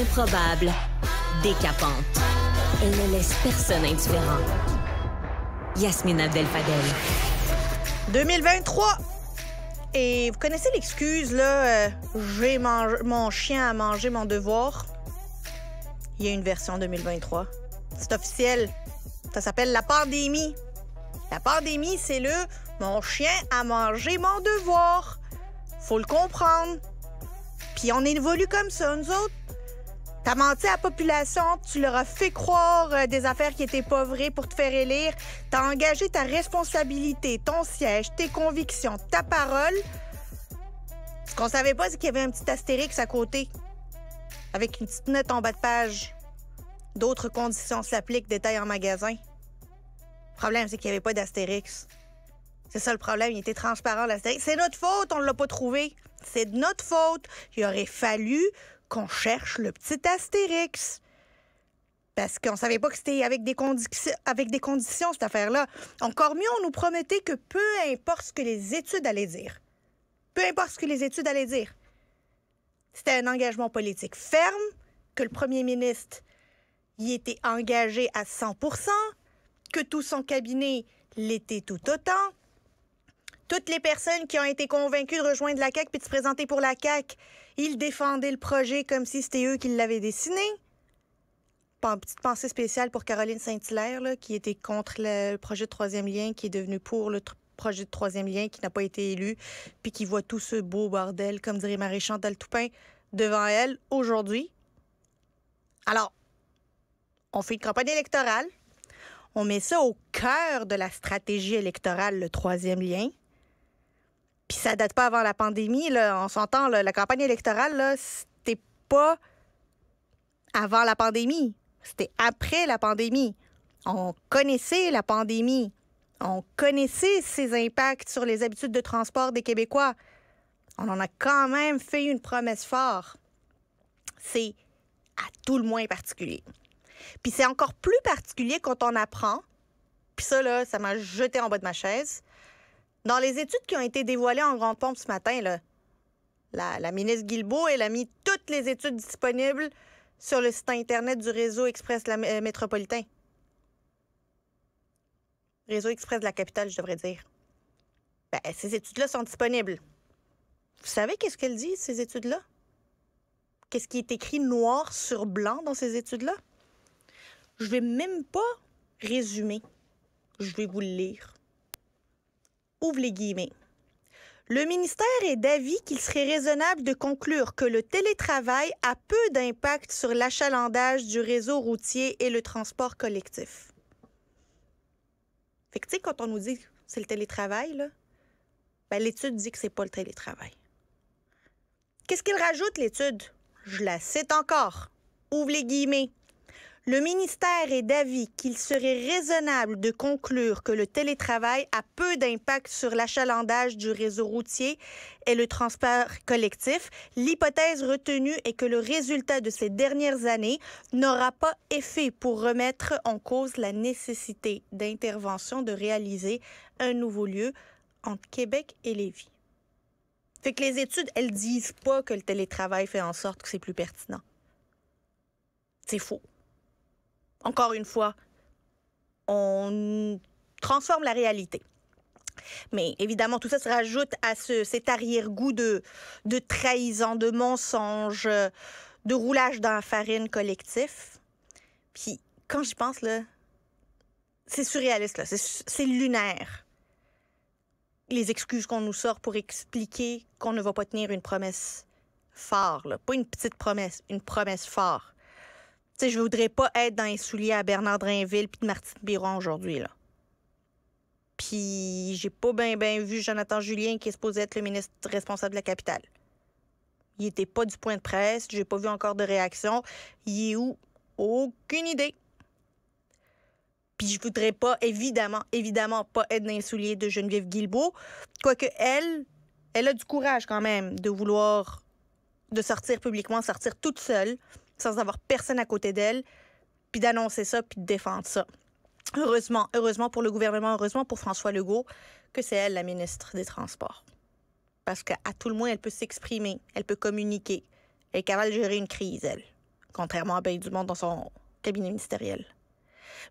improbable, décapante. Elle ne laisse personne indifférent. Yasmine Abdel 2023. Et vous connaissez l'excuse, là, euh, j'ai j'ai mon chien a mangé mon devoir. Il y a une version 2023. C'est officiel. Ça s'appelle la pandémie. La pandémie, c'est le mon chien a mangé mon devoir. Faut le comprendre. Puis on évolue comme ça, nous autres. T'as menti à la population, tu leur as fait croire euh, des affaires qui étaient pas vraies pour te faire élire. T'as engagé ta responsabilité, ton siège, tes convictions, ta parole. Ce qu'on savait pas, c'est qu'il y avait un petit astérix à côté, avec une petite note en bas de page. D'autres conditions s'appliquent, détails en magasin. Le problème, c'est qu'il n'y avait pas d'astérix. C'est ça le problème, il était transparent, l'astérix. C'est notre faute, on ne l'a pas trouvé. C'est de notre faute. Il aurait fallu qu'on cherche le petit Astérix. Parce qu'on savait pas que c'était avec des, avec des conditions, cette affaire-là. Encore mieux, on nous promettait que peu importe ce que les études allaient dire. Peu importe ce que les études allaient dire. C'était un engagement politique ferme, que le premier ministre y était engagé à 100 que tout son cabinet l'était tout autant, toutes les personnes qui ont été convaincues de rejoindre la CAQ puis de se présenter pour la CAQ, ils défendaient le projet comme si c'était eux qui l'avaient dessiné. Petite pensée spéciale pour Caroline Saint-Hilaire, qui était contre le projet de troisième lien, qui est devenu pour le projet de troisième lien, qui n'a pas été élu, puis qui voit tout ce beau bordel, comme dirait Marie-Chantal Toupin, devant elle aujourd'hui. Alors, on fait une campagne électorale. On met ça au cœur de la stratégie électorale, le troisième lien. Puis ça date pas avant la pandémie, on s'entend, la campagne électorale, là, c'était pas avant la pandémie, c'était après la pandémie. On connaissait la pandémie, on connaissait ses impacts sur les habitudes de transport des Québécois. On en a quand même fait une promesse forte. C'est à tout le moins particulier. Puis c'est encore plus particulier quand on apprend, puis ça, là, ça m'a jeté en bas de ma chaise, dans les études qui ont été dévoilées en grande pompe ce matin, là, la, ministre Guilbeault, elle a mis toutes les études disponibles sur le site Internet du réseau express euh, métropolitain. Réseau express de la capitale, je devrais dire. Ben, ces études-là sont disponibles. Vous savez qu'est-ce qu'elles disent, ces études-là? Qu'est-ce qui est écrit noir sur blanc dans ces études-là? Je vais même pas résumer. Je vais vous le lire ouvre les guillemets. Le ministère est d'avis qu'il serait raisonnable de conclure que le télétravail a peu d'impact sur l'achalandage du réseau routier et le transport collectif. Fait que, tu sais, quand on nous dit c'est le télétravail, ben, l'étude dit que c'est pas le télétravail. Qu'est-ce qu'il rajoute, l'étude? Je la cite encore. Ouvre les guillemets. Le ministère est d'avis qu'il serait raisonnable de conclure que le télétravail a peu d'impact sur l'achalandage du réseau routier et le transport collectif. L'hypothèse retenue est que le résultat de ces dernières années n'aura pas effet pour remettre en cause la nécessité d'intervention de réaliser un nouveau lieu entre Québec et Lévis. Fait que les études, elles disent pas que le télétravail fait en sorte que c'est plus pertinent. C'est faux encore une fois, on transforme la réalité. Mais évidemment, tout ça se rajoute à cet arrière-goût de, de trahison, de mensonge, de roulage dans la farine collectif. Puis quand j'y pense, là, c'est surréaliste, là. c'est lunaire. Les excuses qu'on nous sort pour expliquer qu'on ne va pas tenir une promesse forte, pas une petite promesse, une promesse forte sais, je voudrais pas être dans les souliers à Bernard Drinville puis de Martine Biron aujourd'hui, là. Puis j'ai pas bien vu Jonathan Julien qui est supposé être le ministre responsable de la capitale. Il était pas du point de presse, j'ai pas vu encore de réaction. Il est où? Aucune idée. Puis je voudrais pas, évidemment, évidemment pas être dans les souliers de Geneviève Guilbeault. Quoique elle, elle a du courage quand même de vouloir, de sortir publiquement, sortir toute seule, sans avoir personne à côté d'elle, puis d'annoncer ça, puis de défendre ça. Heureusement, heureusement pour le gouvernement, heureusement pour François Legault, que c'est elle la ministre des Transports. Parce qu'à tout le moins, elle peut s'exprimer, elle peut communiquer, elle est capable de gérer une crise, elle, contrairement à Ben du Monde dans son cabinet ministériel.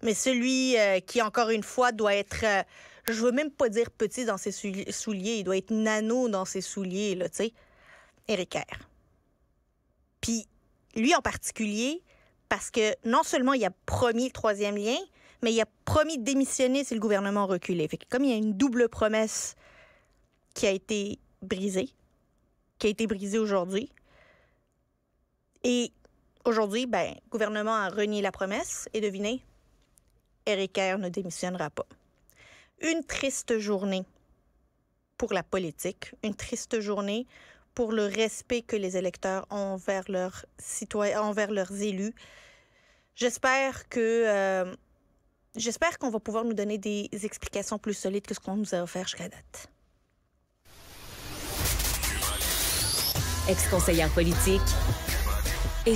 Mais celui euh, qui, encore une fois, doit être, euh, je veux même pas dire petit dans ses souliers, il doit être nano dans ses souliers, là, tu sais, Éric Puis, lui en particulier, parce que non seulement il a promis le troisième lien, mais il a promis de démissionner si le gouvernement reculait. comme il y a une double promesse qui a été brisée, qui a été brisée aujourd'hui, et aujourd'hui, ben, le gouvernement a renié la promesse, et devinez, Eric Kerr ne démissionnera pas. Une triste journée pour la politique, une triste journée pour le respect que les électeurs ont envers leurs citoyens, envers leurs élus. J'espère que euh, j'espère qu'on va pouvoir nous donner des explications plus solides que ce qu'on nous a offert jusqu'à date. Ex-conseillère politique et